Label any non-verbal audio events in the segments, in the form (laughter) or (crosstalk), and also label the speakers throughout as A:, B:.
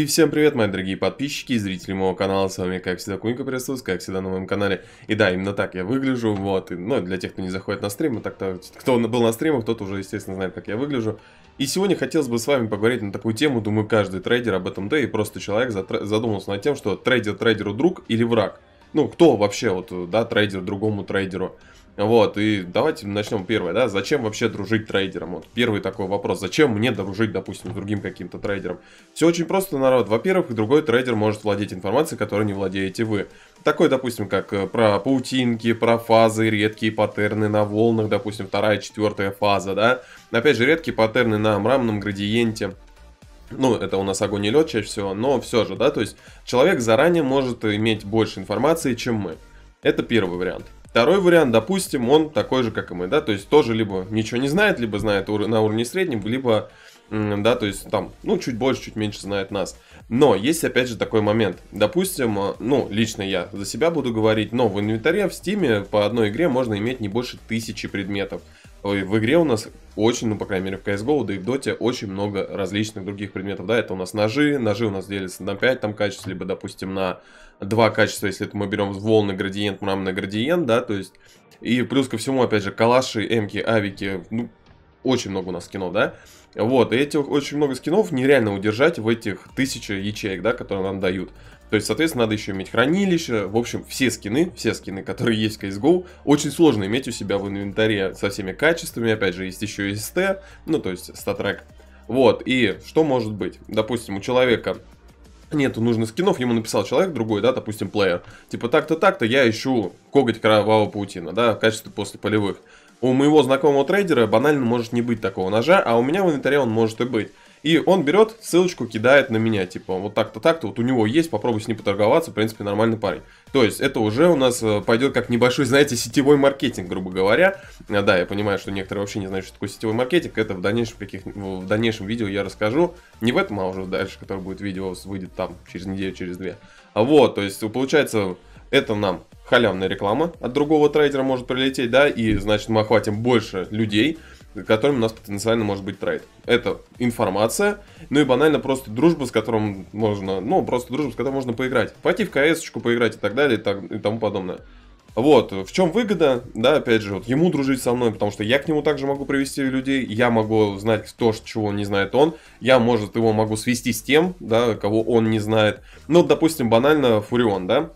A: И всем привет, мои дорогие подписчики и зрители моего канала, с вами как всегда Кунька Присус, как всегда на моем канале. И да, именно так я выгляжу, вот, и, ну, для тех, кто не заходит на стрим, а так-то, кто был на стримах, тот уже, естественно, знает, как я выгляжу. И сегодня хотелось бы с вами поговорить на такую тему, думаю, каждый трейдер об этом, да и просто человек задумался над тем, что трейдер трейдеру друг или враг. Ну, кто вообще, вот, да, трейдер другому трейдеру. Вот, и давайте начнем первое, да, зачем вообще дружить трейдером? Вот первый такой вопрос, зачем мне дружить, допустим, с другим каким-то трейдером? Все очень просто, народ. Во-первых, другой трейдер может владеть информацией, которой не владеете вы. Такой, допустим, как э, про паутинки, про фазы, редкие паттерны на волнах, допустим, вторая, четвертая фаза, да. Опять же, редкие паттерны на мрамном градиенте, ну, это у нас огонь и лед чаще всего, но все же, да, то есть человек заранее может иметь больше информации, чем мы. Это первый вариант. Второй вариант, допустим, он такой же, как и мы, да, то есть тоже либо ничего не знает, либо знает на уровне среднем, либо, да, то есть там, ну, чуть больше, чуть меньше знает нас. Но есть, опять же, такой момент. Допустим, э, ну, лично я за себя буду говорить, но в инвентаре в Стиме по одной игре можно иметь не больше тысячи предметов. Э, в игре у нас очень, ну, по крайней мере, в CSGO, да и в Dota очень много различных других предметов, да, это у нас ножи, ножи у нас делятся на 5 там качеств, либо, допустим, на два качества, если это мы берем волны, градиент, мраморный градиент, да, то есть, и плюс ко всему, опять же, калаши, эмки, авики, ну, очень много у нас кино, да, вот, и этих очень много скинов нереально удержать в этих тысяча ячеек, да, которые нам дают. То есть, соответственно, надо еще иметь хранилище. В общем, все скины, все скины, которые есть в CSGO, очень сложно иметь у себя в инвентаре со всеми качествами. Опять же, есть еще и ST, ну, то есть статрек. Вот, и что может быть? Допустим, у человека нету нужных скинов, ему написал человек другой, да, допустим, плеер. Типа, так-то, так-то, я ищу коготь кровавого паутина, да, в качестве после полевых. У моего знакомого трейдера банально может не быть такого ножа, а у меня в инвентаре он может и быть. И он берет, ссылочку кидает на меня, типа, вот так-то, так-то, вот у него есть, попробуй с ним поторговаться, в принципе, нормальный парень. То есть это уже у нас э, пойдет как небольшой, знаете, сетевой маркетинг, грубо говоря. А, да, я понимаю, что некоторые вообще не знают, что такое сетевой маркетинг, это в дальнейшем, каких, в дальнейшем видео я расскажу. Не в этом, а уже дальше, которое будет видео, выйдет там через неделю, через две. А Вот, то есть получается, это нам халявная реклама от другого трейдера может прилететь, да, и значит мы охватим больше людей, которым у нас потенциально может быть трейд. Это информация, ну и банально просто дружба, с которым можно, ну просто дружба, с которой можно поиграть. Пойти в кс поиграть и так далее и, так, и тому подобное. Вот, в чем выгода, да, опять же, вот ему дружить со мной, потому что я к нему также могу привести людей, я могу знать то, чего не знает он, я, может, его могу свести с тем, да, кого он не знает. Ну, допустим, банально Фурион, да,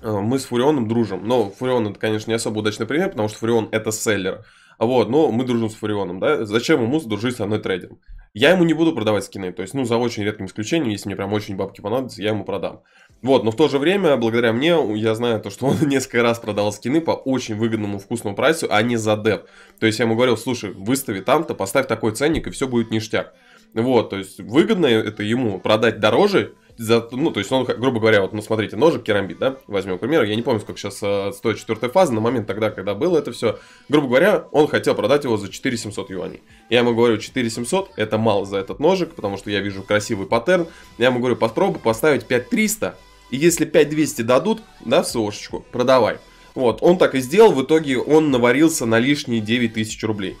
A: э, мы с Фурионом дружим, но Фурион это, конечно, не особо удачный пример, потому что Фурион это селлер, вот, но мы дружим с Фурионом, да? Зачем ему дружить со мной трейдером? Я ему не буду продавать скины, то есть, ну, за очень редким исключением, если мне прям очень бабки понадобятся, я ему продам. Вот, но в то же время, благодаря мне, я знаю то, что он (laughs) несколько раз продавал скины по очень выгодному вкусному прайсу, а не за деп. То есть я ему говорил, слушай, выстави там-то, поставь такой ценник, и все будет ништяк. Вот, то есть выгодно это ему продать дороже, за, ну, то есть он, грубо говоря, вот, ну, смотрите, ножик керамбит, да, возьмем, пример я не помню, сколько сейчас э, стоит четвертая фаза, на момент тогда, когда было это все, грубо говоря, он хотел продать его за 4700 юаней. Я ему говорю, 4700 это мало за этот ножик, потому что я вижу красивый паттерн, я ему говорю, попробуй поставить 5300, и если 5200 дадут, да, в СОшечку, продавай. Вот, он так и сделал, в итоге он наварился на лишние 9000 рублей.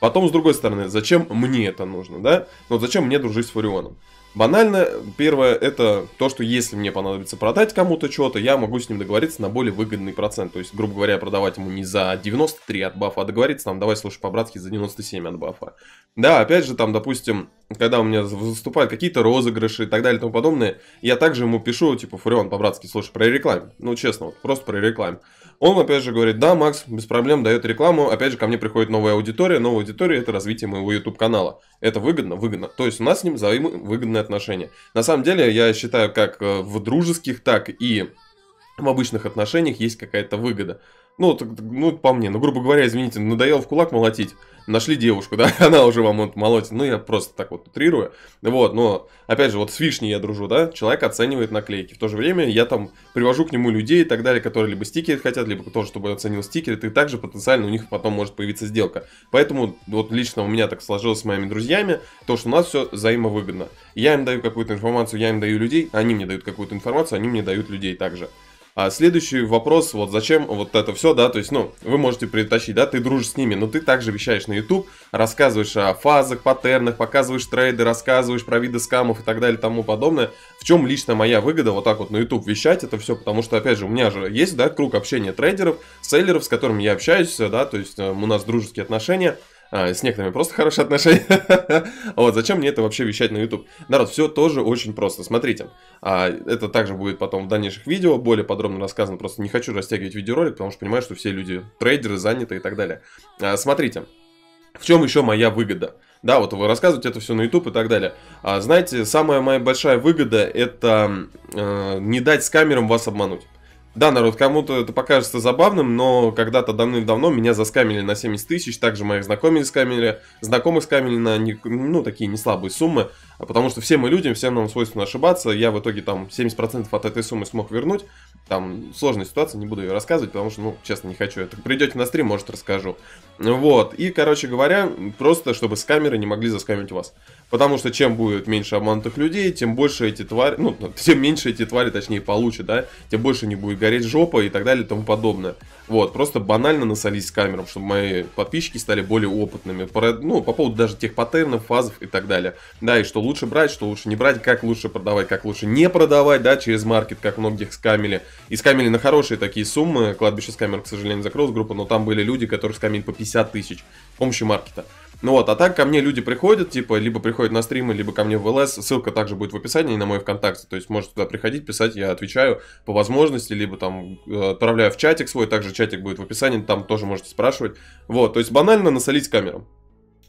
A: Потом, с другой стороны, зачем мне это нужно, да? Вот зачем мне дружить с Фурионом? Банально, первое, это то, что если мне понадобится продать кому-то что-то, я могу с ним договориться на более выгодный процент. То есть, грубо говоря, продавать ему не за 93 от бафа, а договориться там, давай, слушай, по-братски, за 97 от бафа. Да, опять же, там, допустим, когда у меня заступают какие-то розыгрыши и так далее и тому подобное, я также ему пишу, типа, Фурион, по-братски, слушай, про рекламу. Ну, честно, вот, просто рекламу. Он, опять же, говорит, да, Макс, без проблем, дает рекламу. Опять же, ко мне приходит новая аудитория. Новая аудитория – это развитие моего YouTube-канала. Это выгодно? Выгодно. То есть у нас с ним взаимовыгодные отношения. На самом деле, я считаю, как э, в дружеских, так и в обычных отношениях есть какая-то выгода. Ну, так, ну, по мне, ну, грубо говоря, извините, надоел в кулак молотить, нашли девушку, (laughs) да, она уже вам вот молотит, ну, я просто так вот утрирую, вот, но, опять же, вот с вишней я дружу, да, человек оценивает наклейки, в то же время я там привожу к нему людей и так далее, которые либо стикеры хотят, либо тоже, чтобы оценил стикеры, и также потенциально у них потом может появиться сделка, поэтому вот лично у меня так сложилось с моими друзьями, то, что у нас все взаимовыгодно, я им даю какую-то информацию, я им даю людей, они мне дают какую-то информацию, они мне дают людей также. А следующий вопрос, вот зачем вот это все, да, то есть, ну, вы можете притащить, да, ты дружишь с ними, но ты также вещаешь на YouTube, рассказываешь о фазах, паттернах, показываешь трейды, рассказываешь про виды скамов и так далее и тому подобное. В чем лично моя выгода вот так вот на YouTube вещать это все, потому что, опять же, у меня же есть, да, круг общения трейдеров, сейлеров с которыми я общаюсь, да, то есть э, у нас дружеские отношения, а, с некоторыми просто хорошие отношения. (laughs) вот, зачем мне это вообще вещать на YouTube? Народ, все тоже очень просто. Смотрите, а, это также будет потом в дальнейших видео, более подробно рассказано. Просто не хочу растягивать видеоролик, потому что понимаю, что все люди трейдеры, заняты и так далее. А, смотрите, в чем еще моя выгода? Да, вот вы рассказываете это все на YouTube и так далее. А, знаете, самая моя большая выгода это э, не дать с камерам вас обмануть. Да, народ, кому-то это покажется забавным, но когда-то давным-давно меня заскамили на 70 тысяч, также моих знакомых скамили, знакомых скамили на, не, ну, такие не слабые суммы, а потому что все мы людям, всем нам свойственно ошибаться, я в итоге там 70% от этой суммы смог вернуть, там сложная ситуация, не буду ее рассказывать, потому что, ну, честно, не хочу, это придете на стрим, может, расскажу. Вот, и, короче говоря, просто чтобы скамеры не могли заскамить вас, потому что чем будет меньше обманутых людей, тем больше эти твари, ну, тем меньше эти твари, точнее, получат, да, тем больше не будет гореть жопа и так далее и тому подобное. Вот, просто банально с камерам, чтобы мои подписчики стали более опытными. По, ну, по поводу даже тех паттернов, фазов и так далее. Да, и что лучше брать, что лучше не брать, как лучше продавать, как лучше не продавать, да, через маркет, как многих скамили. И скамили на хорошие такие суммы. Кладбище скамер, к сожалению, закрылась группа, но там были люди, которые скамили по 50 тысяч с помощью маркета. Ну вот, а так ко мне люди приходят, типа, либо приходят на стримы, либо ко мне в ЛС. Ссылка также будет в описании на мой ВКонтакте. То есть можете туда приходить, писать, я отвечаю по возможности, либо там э, отправляю в чатик свой, также чатик будет в описании, там тоже можете спрашивать. Вот, то есть банально насолить камерам.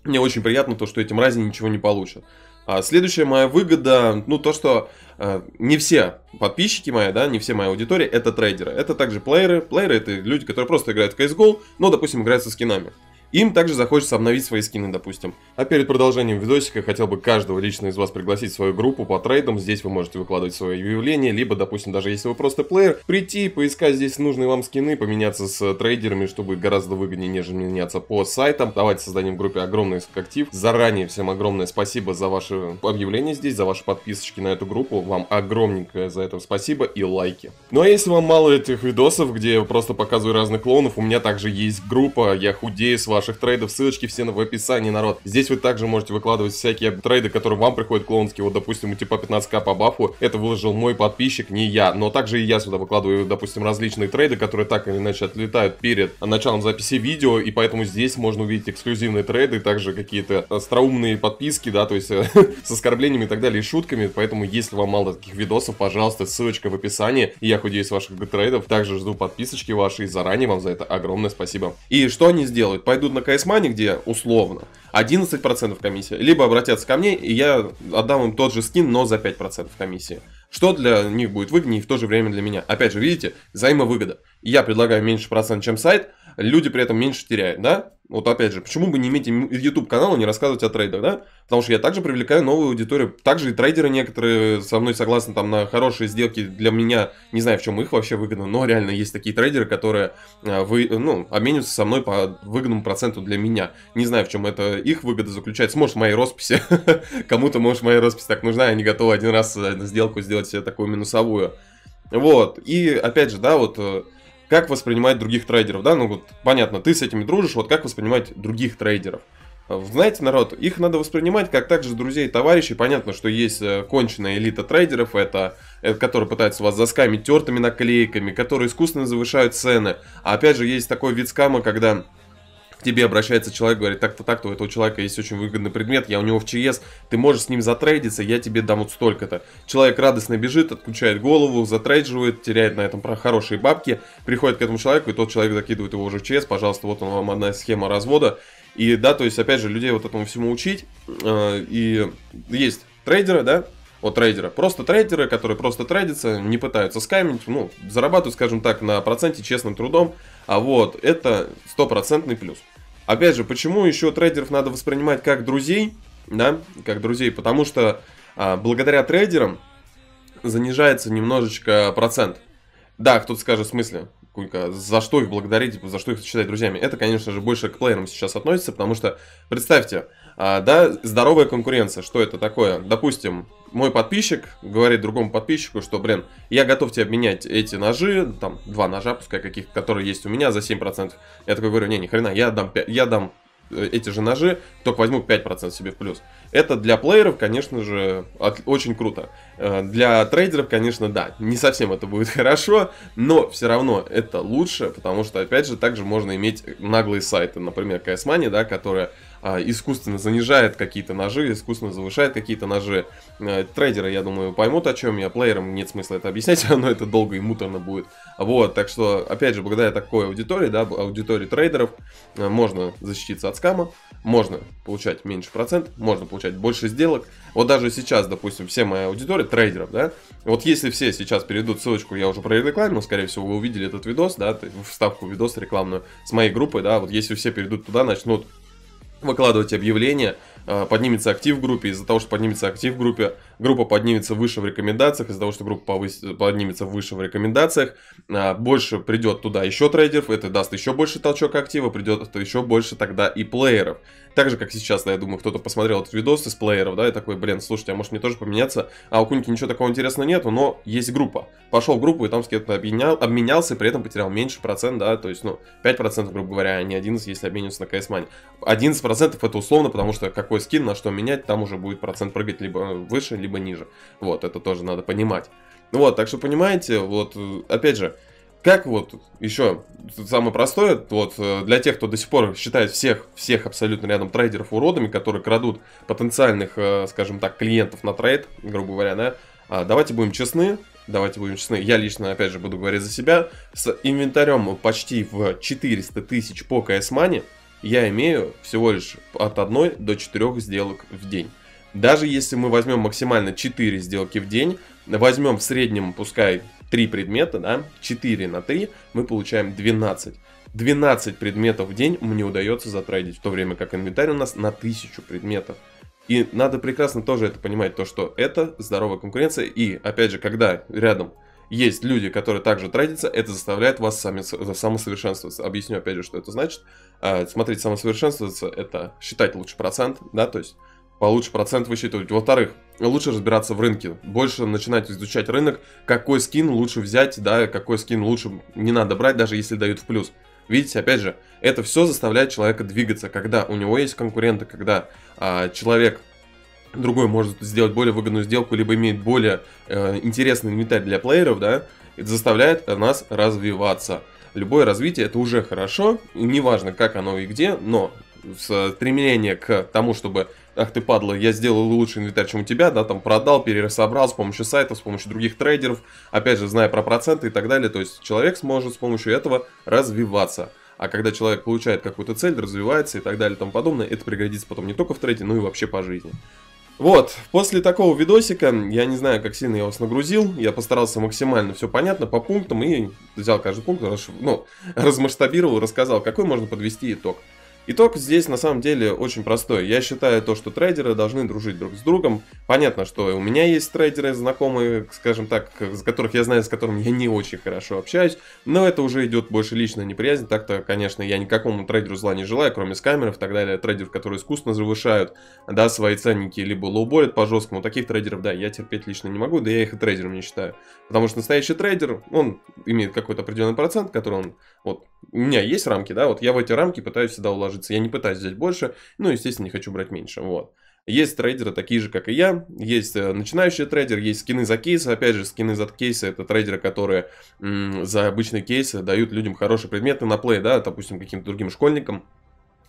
A: Мне очень приятно то, что эти мрази ничего не получат. А следующая моя выгода, ну то, что э, не все подписчики мои, да, не все моя аудитория, это трейдеры. Это также плееры. Плееры это люди, которые просто играют в CSGO, но, ну, допустим, играют со скинами. Им также захочется обновить свои скины, допустим. А перед продолжением видосика хотел бы каждого лично из вас пригласить в свою группу по трейдам. Здесь вы можете выкладывать свое объявление, либо, допустим, даже если вы просто плеер, прийти, поискать здесь нужные вам скины, поменяться с э, трейдерами, чтобы гораздо выгоднее, нежели меняться по сайтам. Давайте созданием в группе огромный актив. Заранее всем огромное спасибо за ваши объявления здесь, за ваши подписочки на эту группу. Вам огромненькое за это спасибо и лайки. Ну а если вам мало этих видосов, где я просто показываю разных клоунов, у меня также есть группа «Я худею с вами ваших трейдов. Ссылочки все в описании, народ. Здесь вы также можете выкладывать всякие трейды, которые вам приходят клоунские. Вот, допустим, у типа 15к по бафу. Это выложил мой подписчик, не я. Но также и я сюда выкладываю, допустим, различные трейды, которые так или иначе отлетают перед началом записи видео. И поэтому здесь можно увидеть эксклюзивные трейды, также какие-то остроумные подписки, да, то есть э, (laughs) с оскорблениями и так далее, и шутками. Поэтому, если вам мало таких видосов, пожалуйста, ссылочка в описании. И я худеюсь ваших трейдов. Также жду подписочки ваши и заранее вам за это огромное спасибо. И что они сделают? Пойдут придут на Кайсмане, где условно 11% комиссия, либо обратятся ко мне, и я отдам им тот же скин, но за 5% комиссии. Что для них будет выгоднее и в то же время для меня. Опять же, видите, взаимовыгода. Я предлагаю меньше процент, чем сайт, люди при этом меньше теряют, да? Вот опять же, почему бы не иметь YouTube канал и не рассказывать о трейдах, да? Потому что я также привлекаю новую аудиторию. Также и трейдеры некоторые со мной согласны там на хорошие сделки для меня. Не знаю, в чем их вообще выгодно, но реально есть такие трейдеры, которые э, вы, ну, обменятся со мной по выгодному проценту для меня. Не знаю, в чем это их выгода заключается. Может, в моей росписи. (laughs) Кому-то, может, моя роспись так нужна, они готовы один раз э, сделку сделать себе такую минусовую. Вот. И опять же, да, вот э, как воспринимать других трейдеров, да, ну вот понятно, ты с этими дружишь, вот как воспринимать других трейдеров. Э, знаете, народ, их надо воспринимать как также друзей и товарищей. Понятно, что есть э, конченая элита трейдеров, это, это которые пытаются вас заскамить тертыми наклейками, которые искусственно завышают цены. А опять же, есть такой вид скама, когда к тебе обращается человек, говорит, так-то, так-то, у этого человека есть очень выгодный предмет, я у него в ЧС, ты можешь с ним затрейдиться, я тебе дам вот столько-то. Человек радостно бежит, отключает голову, затрейдживает, теряет на этом хорошие бабки, приходит к этому человеку, и тот человек закидывает его уже в ЧС, пожалуйста, вот он вам одна схема развода. И да, то есть, опять же, людей вот этому всему учить, э, и есть трейдеры, да, от трейдера. Просто трейдеры, которые просто трейдятся, не пытаются скамить, ну, зарабатывают, скажем так, на проценте честным трудом, а вот это стопроцентный плюс. Опять же, почему еще трейдеров надо воспринимать как друзей, да, как друзей, потому что а, благодаря трейдерам занижается немножечко процент. Да, кто-то скажет, в смысле, кулька за что их благодарить, за что их считать друзьями. Это, конечно же, больше к плеерам сейчас относится, потому что, представьте, а, да, здоровая конкуренция, что это такое? Допустим, мой подписчик говорит другому подписчику, что, блин, я готов тебе обменять эти ножи, там, два ножа, пускай каких, которые есть у меня за 7%. Я такой говорю, не, ни хрена, я дам, я дам э, эти же ножи, только возьму 5% себе в плюс. Это для плееров, конечно же, от, очень круто. Э, для трейдеров, конечно, да, не совсем это будет (laughs) хорошо, но все равно это лучше, потому что, опять же, также можно иметь наглые сайты, например, CS Money, да, которая а, искусственно занижает какие-то ножи, искусственно завышает какие-то ножи. Э, трейдеры, я думаю, поймут, о чем я. Плеерам нет смысла это объяснять, (laughs) но это долго и муторно будет. Вот, так что, опять же, благодаря такой аудитории, да, аудитории трейдеров, э, можно защититься от скама, можно получать меньше процент, можно получать получать больше сделок. Вот даже сейчас, допустим, все моя аудитория трейдеров, да, вот если все сейчас перейдут ссылочку, я уже прорекламил, скорее всего, вы увидели этот видос, да, вставку видос рекламную с моей группы, да, вот если все перейдут туда, начнут выкладывать объявления, э, поднимется актив в группе, из-за того, что поднимется актив в группе, группа поднимется выше в рекомендациях, из-за того, что группа повыс... поднимется выше в рекомендациях, э, больше придет туда еще трейдеров, это даст еще больше толчок актива, придет еще больше тогда и плееров. Так же, как сейчас, да, я думаю, кто-то посмотрел этот видос из плееров, да, и такой, блин, слушайте, а может мне тоже поменяться? А у Куньки ничего такого интересного нету, но есть группа. Пошел в группу и там с кем-то обменял, обменялся, и при этом потерял меньше процент, да, то есть, ну, 5%, грубо говоря, а не 11, если обмениваться на CS Money. 11% это условно, потому что какой скин, на что менять, там уже будет процент прыгать либо выше, либо ниже. Вот, это тоже надо понимать. Ну вот, так что понимаете, вот, э, опять же, как вот еще самое простое, вот э, для тех, кто до сих пор считает всех, всех абсолютно рядом трейдеров уродами, которые крадут потенциальных, э, скажем так, клиентов на трейд, грубо говоря, да, а, давайте будем честны, давайте будем честны, я лично, опять же, буду говорить за себя, с инвентарем почти в 400 тысяч по CS я имею всего лишь от 1 до 4 сделок в день. Даже если мы возьмем максимально 4 сделки в день, возьмем в среднем, пускай 3 предмета, да, 4 на 3, мы получаем 12. 12 предметов в день мне удается затратить в то время как инвентарь у нас на 1000 предметов. И надо прекрасно тоже это понимать, то что это здоровая конкуренция. И опять же, когда рядом есть люди, которые также тратятся, это заставляет вас сами, самосовершенствоваться. Объясню опять же, что это значит. А, смотреть самосовершенствоваться это считать лучше процент, да, то есть получше процент высчитывать. Во-вторых, лучше разбираться в рынке, больше начинать изучать рынок, какой скин лучше взять, да, какой скин лучше не надо брать, даже если дают в плюс. Видите, опять же, это все заставляет человека двигаться, когда у него есть конкуренты, когда а, человек другой может сделать более выгодную сделку, либо имеет более э, интересный инвентарь для плееров, да, это заставляет нас развиваться. Любое развитие это уже хорошо, неважно как оно и где, но стремление к тому, чтобы ах ты падла, я сделал лучше инвентарь, чем у тебя, да, там продал, перерасобрал с помощью сайтов, с помощью других трейдеров, опять же, зная про проценты и так далее, то есть человек сможет с помощью этого развиваться. А когда человек получает какую-то цель, развивается и так далее и тому подобное, это пригодится потом не только в трейде, но и вообще по жизни. Вот, после такого видосика, я не знаю, как сильно я вас нагрузил, я постарался максимально все понятно по пунктам и взял каждый пункт, ну, (laughs) размасштабировал, рассказал, какой можно подвести итог. Итог здесь на самом деле очень простой. Я считаю то, что трейдеры должны дружить друг с другом. Понятно, что у меня есть трейдеры знакомые, скажем так, с которых я знаю, с которыми я не очень хорошо общаюсь, но это уже идет больше личная неприязнь. Так-то, конечно, я никакому трейдеру зла не желаю, кроме скамеров и так далее, трейдеров, которые искусственно завышают, да, свои ценники, либо лоуболят по-жесткому. Таких трейдеров, да, я терпеть лично не могу, да я их и трейдером не считаю. Потому что настоящий трейдер, он имеет какой-то определенный процент, который он вот у меня есть рамки, да, вот я в эти рамки пытаюсь всегда уложиться. Я не пытаюсь взять больше, ну, естественно, не хочу брать меньше, вот. Есть трейдеры такие же, как и я, есть э, начинающие трейдер, есть скины за кейсы, опять же, скины за кейсы это трейдеры, которые м- за обычные кейсы дают людям хорошие предметы на плей, да, допустим, каким-то другим школьникам,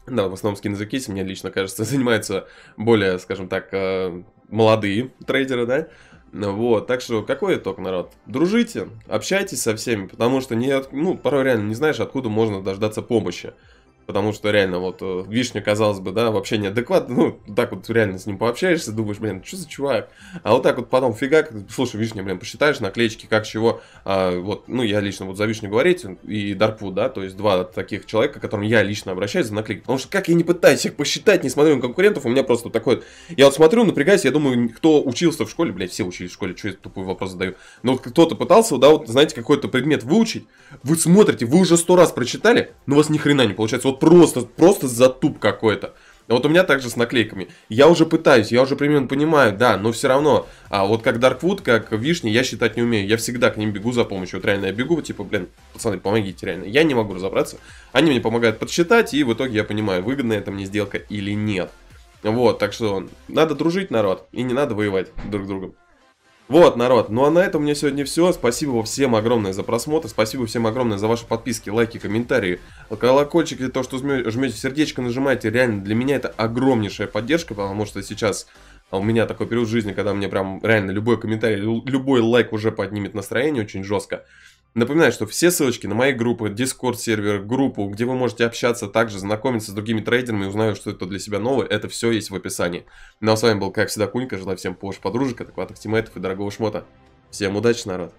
A: да, в основном скины за кейсы, мне лично кажется, (laughs) занимаются более, скажем так, э, молодые трейдеры, да, вот, так что какой итог, народ? Дружите, общайтесь со всеми, потому что не, ну, порой реально не знаешь, откуда можно дождаться помощи. Потому что реально, вот, э, Вишня, казалось бы, да, вообще неадекватно, ну, так вот реально с ним пообщаешься, думаешь, блин, что за чувак? А вот так вот потом фига, слушай, Вишня, блин, посчитаешь наклеечки, как чего, а, вот, ну, я лично вот за Вишню говорить и Дарпу, да, то есть два таких человека, к которым я лично обращаюсь за наклейки, потому что как я не пытаюсь их посчитать, не смотрю на конкурентов, у меня просто такой, вот, я вот смотрю, напрягаюсь, я думаю, кто учился в школе, блядь, все учились в школе, что я тупой вопрос задаю, но кто-то пытался, да, вот, знаете, какой-то предмет выучить, вы смотрите, вы уже сто раз прочитали, но у вас ни хрена не получается, вот просто, просто затуп какой-то. А вот у меня также с наклейками. Я уже пытаюсь, я уже примерно понимаю, да, но все равно. А вот как Дарквуд, как Вишни, я считать не умею. Я всегда к ним бегу за помощью. Вот реально я бегу, типа, блин, пацаны, помогите, реально. Я не могу разобраться. Они мне помогают подсчитать, и в итоге я понимаю, выгодна это мне сделка или нет. Вот, так что надо дружить, народ, и не надо воевать друг с другом. Вот, народ, ну а на этом у меня сегодня все. Спасибо всем огромное за просмотр, спасибо всем огромное за ваши подписки, лайки, комментарии, колокольчик и то, что жмете сердечко, нажимаете. Реально, для меня это огромнейшая поддержка, потому что сейчас а, у меня такой период жизни, когда мне прям реально любой комментарий, любой лайк уже поднимет настроение очень жестко. Напоминаю, что все ссылочки на мои группы, Discord сервер, группу, где вы можете общаться, также знакомиться с другими трейдерами, узнаю, что это для себя новое, это все есть в описании. Ну а с вами был, как всегда, Кунька, желаю всем позже подружек, адекватных тиммейтов и дорогого шмота. Всем удачи, народ!